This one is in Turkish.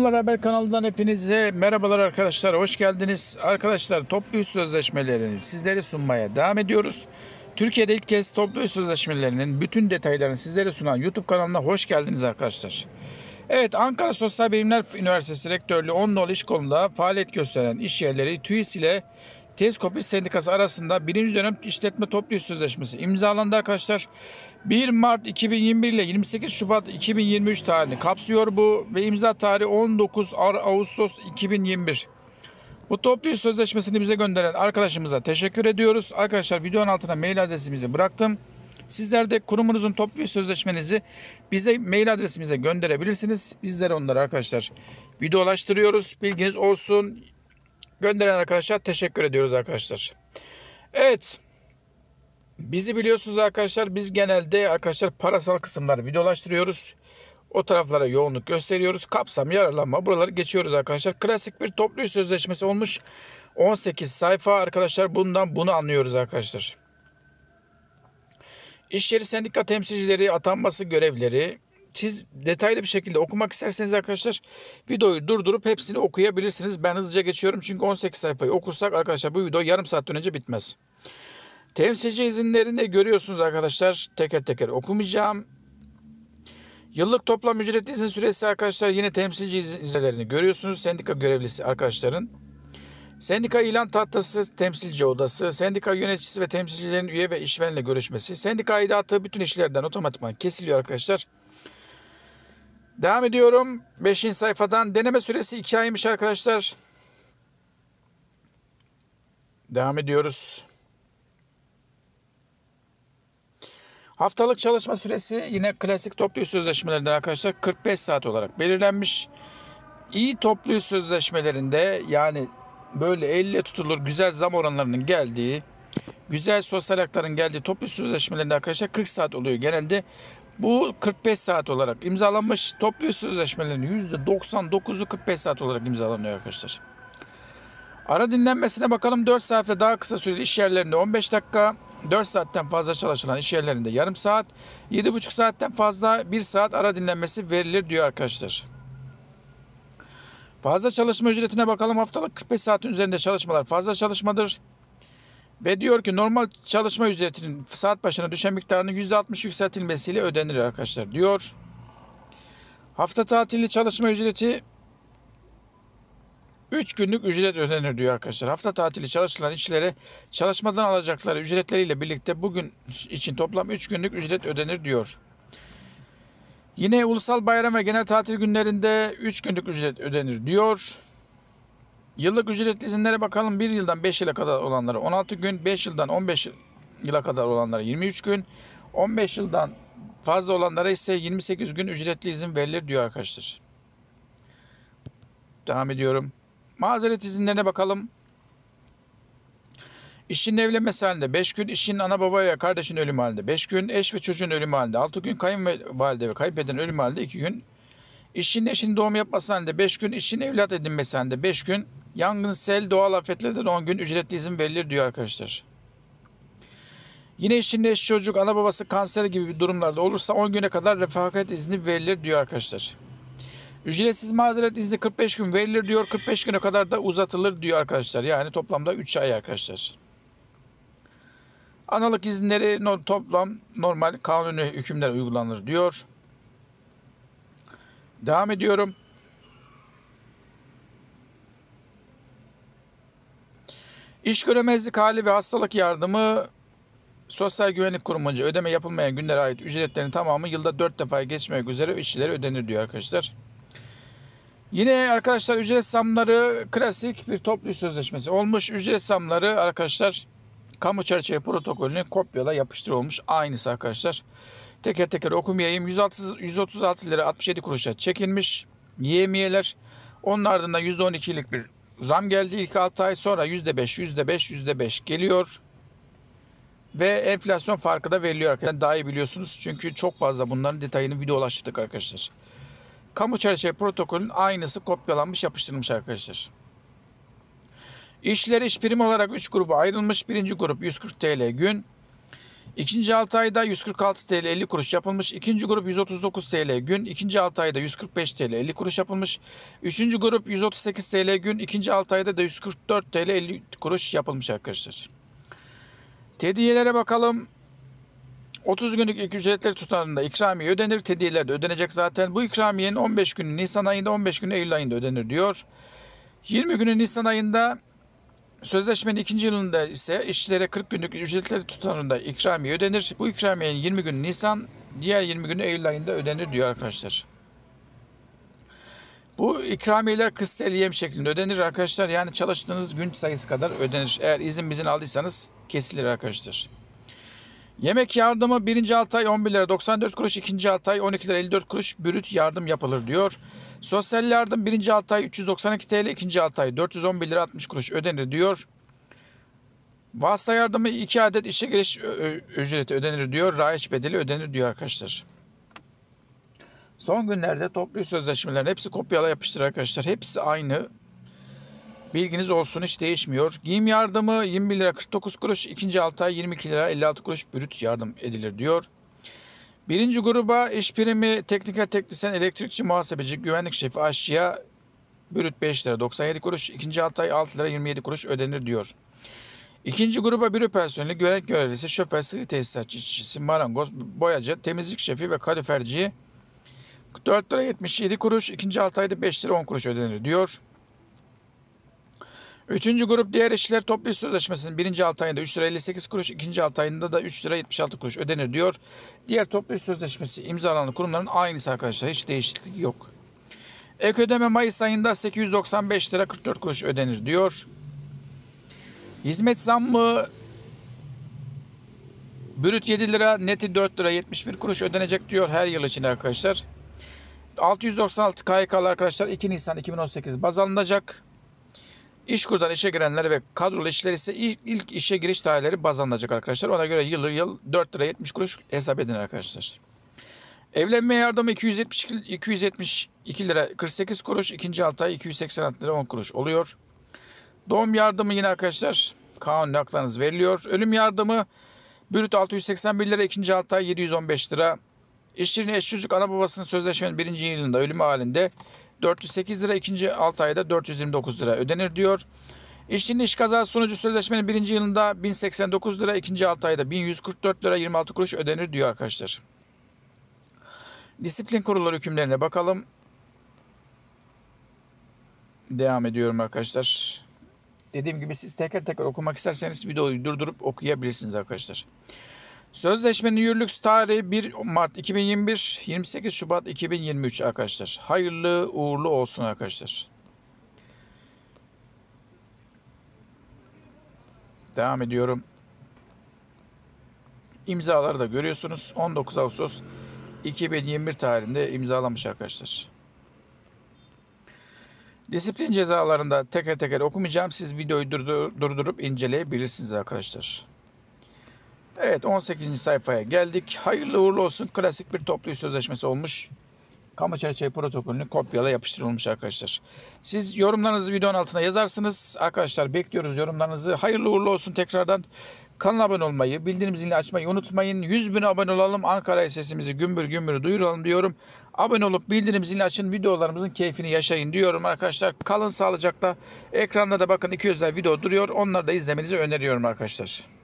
Turlar Haber kanalından hepinize merhabalar arkadaşlar. Hoş geldiniz. Arkadaşlar toplu üst sözleşmelerini sizlere sunmaya devam ediyoruz. Türkiye'de ilk kez toplu üst sözleşmelerinin bütün detaylarını sizlere sunan YouTube kanalına hoş geldiniz arkadaşlar. Evet Ankara Sosyal Bilimler Üniversitesi Rektörlüğü 10 nol iş konuda faaliyet gösteren iş yerleri TÜİS ile Teskopi Sendikası arasında birinci dönem işletme toplu sözleşmesi imzalandı arkadaşlar. 1 Mart 2021 ile 28 Şubat 2023 tarihini kapsıyor bu ve imza tarihi 19 Ağustos 2021. Bu toplu sözleşmesini bize gönderen arkadaşımıza teşekkür ediyoruz. Arkadaşlar videonun altına mail adresimizi bıraktım. Sizler de kurumunuzun toplu sözleşmenizi bize mail adresimize gönderebilirsiniz. Bizler onları arkadaşlar videolaştırıyoruz. Bilginiz olsun. Gönderen arkadaşlar teşekkür ediyoruz arkadaşlar. Evet. Bizi biliyorsunuz arkadaşlar biz genelde arkadaşlar parasal kısımları videolaştırıyoruz. O taraflara yoğunluk gösteriyoruz. Kapsam, yararlanma buraları geçiyoruz arkadaşlar. Klasik bir toplu sözleşmesi olmuş. 18 sayfa arkadaşlar bundan bunu anlıyoruz arkadaşlar. İş yeri sendika temsilcileri atanması görevleri siz detaylı bir şekilde okumak isterseniz arkadaşlar videoyu durdurup hepsini okuyabilirsiniz. Ben hızlıca geçiyorum çünkü 18 sayfayı okursak arkadaşlar bu video yarım saatten önce bitmez. Temsilci izinlerinde görüyorsunuz arkadaşlar teker teker okumayacağım. Yıllık toplam ücretli izin süresi arkadaşlar yine temsilci izinlerini görüyorsunuz. Sendika görevlisi arkadaşların. Sendika ilan tahtası, temsilci odası, sendika yöneticisi ve temsilcilerin üye ve işverenle görüşmesi, sendika aidatı bütün işlerden otomatikman kesiliyor arkadaşlar. Devam ediyorum. Beşinci sayfadan deneme süresi iki aymış arkadaşlar. Devam ediyoruz. Haftalık çalışma süresi yine klasik toplu sözleşmelerden arkadaşlar 45 saat olarak belirlenmiş. İyi toplu sözleşmelerinde yani böyle elle tutulur güzel zam oranlarının geldiği, güzel sosyal hakların geldiği toplu sözleşmelerinde arkadaşlar 40 saat oluyor. Genelde bu 45 saat olarak imzalanmış toplu sözleşmelerin %99'u 45 saat olarak imzalanıyor arkadaşlar. Ara dinlenmesine bakalım 4 saatte daha kısa süreli iş yerlerinde 15 dakika, 4 saatten fazla çalışılan iş yerlerinde yarım saat, 7,5 saatten fazla 1 saat ara dinlenmesi verilir diyor arkadaşlar. Fazla çalışma ücretine bakalım haftalık 45 saatin üzerinde çalışmalar fazla çalışmadır. Ve diyor ki normal çalışma ücretinin saat başına düşen miktarının %60 yükseltilmesiyle ödenir arkadaşlar diyor. Hafta tatilli çalışma ücreti 3 günlük ücret ödenir diyor arkadaşlar. Hafta tatili çalışılan işlere çalışmadan alacakları ücretleriyle birlikte bugün için toplam 3 günlük ücret ödenir diyor. Yine ulusal bayram ve genel tatil günlerinde 3 günlük ücret ödenir diyor. Yıllık ücretli izinlere bakalım 1 yıldan 5 yıla kadar olanları 16 gün, 5 yıldan 15 yıla kadar olanları 23 gün, 15 yıldan fazla olanlara ise 28 gün ücretli izin verilir diyor arkadaşlar. Devam ediyorum. Mazeret izinlerine bakalım. İşin evlenmesi halinde 5 gün, işin ana babaya ve kardeşin ölüm halinde 5 gün, eş ve çocuğun ölüm halinde 6 gün, kayınvalide ve kaybeden ölüm halinde 2 gün, işin eşin doğum yapması halinde 5 gün, işin evlat edinmesi halinde 5 gün, Yangın, sel, doğal afetlerde 10 gün ücretli izin verilir diyor arkadaşlar. Yine eşinin eş çocuk, ana babası kanser gibi durumlarda olursa 10 güne kadar refakat izni verilir diyor arkadaşlar. Ücretsiz mazeret izni 45 gün verilir diyor. 45 güne kadar da uzatılır diyor arkadaşlar. Yani toplamda 3 ay arkadaşlar. Analık izinleri toplam normal kanuni hükümler uygulanır diyor. Devam ediyorum. İş göremezlik hali ve hastalık yardımı Sosyal Güvenlik Kurumunca ödeme yapılmayan günlere ait ücretlerin tamamı yılda 4 defa geçmek üzere işçilere ödenir diyor arkadaşlar. Yine arkadaşlar ücret zamları klasik bir toplu sözleşmesi olmuş. Ücret zamları arkadaşlar kamu çerçeve protokolünü kopyala yapıştırılmış Aynısı arkadaşlar. Teker teker okumayayım. 136, 136 lira 67 kuruşa çekilmiş. Yemiyeler. Onun ardından %12'lik bir Zam geldi ilk 6 ay sonra %5, %5, %5 geliyor. Ve enflasyon farkı da veriliyor arkadaşlar. Daha iyi biliyorsunuz çünkü çok fazla bunların detayını videolaştırdık arkadaşlar. Kamu çerçeve protokolün aynısı kopyalanmış yapıştırılmış arkadaşlar. İşler iş primi olarak 3 gruba ayrılmış. Birinci grup 140 TL gün. İkinci 6 ayda 146 TL 50 kuruş yapılmış. İkinci grup 139 TL gün. İkinci 6 ayda 145 TL 50 kuruş yapılmış. Üçüncü grup 138 TL gün. İkinci 6 ayda da 144 TL 50 kuruş yapılmış arkadaşlar. Tediyelere bakalım. 30 günlük ilk ücretleri tutarında ikramiye ödenir. Tediyeler de ödenecek zaten. Bu ikramiyenin 15 günü Nisan ayında 15 günü Eylül ayında ödenir diyor. 20 günü Nisan ayında Sözleşmenin ikinci yılında ise işçilere 40 günlük ücretleri tutarında ikramiye ödenir. Bu ikramiyenin 20 günü Nisan, diğer 20 günü Eylül ayında ödenir diyor arkadaşlar. Bu ikramiyeler yem şeklinde ödenir arkadaşlar. Yani çalıştığınız gün sayısı kadar ödenir. Eğer izin bizim aldıysanız kesilir arkadaşlar. Yemek yardımı 1. ay 11 lira 94 kuruş, 2. ay 12 lira 54 kuruş bürüt yardım yapılır diyor. Sosyal yardım 1. ay 392 TL, 2. ay 411 lira 60 kuruş ödenir diyor. Vasıta yardımı 2 adet işe giriş ücreti ödenir diyor. Rayiç bedeli ödenir diyor arkadaşlar. Son günlerde toplu sözleşmelerin hepsi kopyala yapıştır arkadaşlar. Hepsi aynı Bilginiz olsun hiç değişmiyor. Giyim yardımı 21 lira 49 kuruş, ikinci 6 ay 22 lira 56 kuruş brüt yardım edilir diyor. Birinci gruba iş primi tekniker teknisyen elektrikçi muhasebeci güvenlik şefi aşçıya brüt 5 lira 97 kuruş, ikinci 6 ay 6 lira 27 kuruş ödenir diyor. İkinci gruba büro personeli, güvenlik görevlisi, şoför, sivil tesisatçı, işçisi, marangoz, boyacı, temizlik şefi ve kaloriferci 4 lira 77 kuruş, ikinci 6 ayda 5 lira 10 kuruş ödenir diyor. Üçüncü grup diğer işçiler toplu iş sözleşmesinin birinci alt ayında 3 lira 58 kuruş, ikinci alt ayında da 3 lira 76 kuruş ödenir diyor. Diğer toplu iş sözleşmesi imzalanan kurumların aynısı arkadaşlar. Hiç değişiklik yok. Ek ödeme Mayıs ayında 895 lira 44 kuruş ödenir diyor. Hizmet zammı brüt 7 lira, neti 4 lira 71 kuruş ödenecek diyor her yıl için arkadaşlar. 696 KYK'lı arkadaşlar 2 Nisan 2018 baz alınacak. İşkur'dan işe girenler ve kadrolu işler ise ilk, ilk işe giriş tarihleri baz alınacak arkadaşlar. Ona göre yıl yıl 4 lira 70 kuruş hesap edin arkadaşlar. Evlenme yardımı 270, 272 lira 48 kuruş. ikinci altı ay 286 lira 10 kuruş oluyor. Doğum yardımı yine arkadaşlar kanun haklarınız veriliyor. Ölüm yardımı brüt 681 lira. ikinci altı ay 715 lira. İşçinin eş çocuk ana babasının sözleşmenin birinci yılında ölüm halinde 408 lira, ikinci 6 ayda 429 lira ödenir diyor. İşçinin iş kazası sonucu sözleşmenin birinci yılında 1089 lira, ikinci 6 ayda 1144 lira 26 kuruş ödenir diyor arkadaşlar. Disiplin kurulları hükümlerine bakalım. Devam ediyorum arkadaşlar. Dediğim gibi siz teker teker okumak isterseniz videoyu durdurup okuyabilirsiniz arkadaşlar. Sözleşmenin yürürlük tarihi 1 Mart 2021, 28 Şubat 2023 arkadaşlar. Hayırlı uğurlu olsun arkadaşlar. Devam ediyorum. İmzaları da görüyorsunuz. 19 Ağustos 2021 tarihinde imzalamış arkadaşlar. Disiplin cezalarında teker teker okumayacağım. Siz videoyu durdurup inceleyebilirsiniz arkadaşlar. Evet 18. sayfaya geldik. Hayırlı uğurlu olsun. Klasik bir toplu sözleşmesi olmuş. Kamu çerçeve protokolünü kopyala yapıştırılmış arkadaşlar. Siz yorumlarınızı videonun altına yazarsınız. Arkadaşlar bekliyoruz yorumlarınızı. Hayırlı uğurlu olsun tekrardan. Kanala abone olmayı, bildirim zilini açmayı unutmayın. 100 bin abone olalım. Ankara'ya sesimizi gümbür gümbür duyuralım diyorum. Abone olup bildirim zilini açın. Videolarımızın keyfini yaşayın diyorum arkadaşlar. Kalın sağlıcakla. Ekranda da bakın 200'ler video duruyor. Onları da izlemenizi öneriyorum arkadaşlar.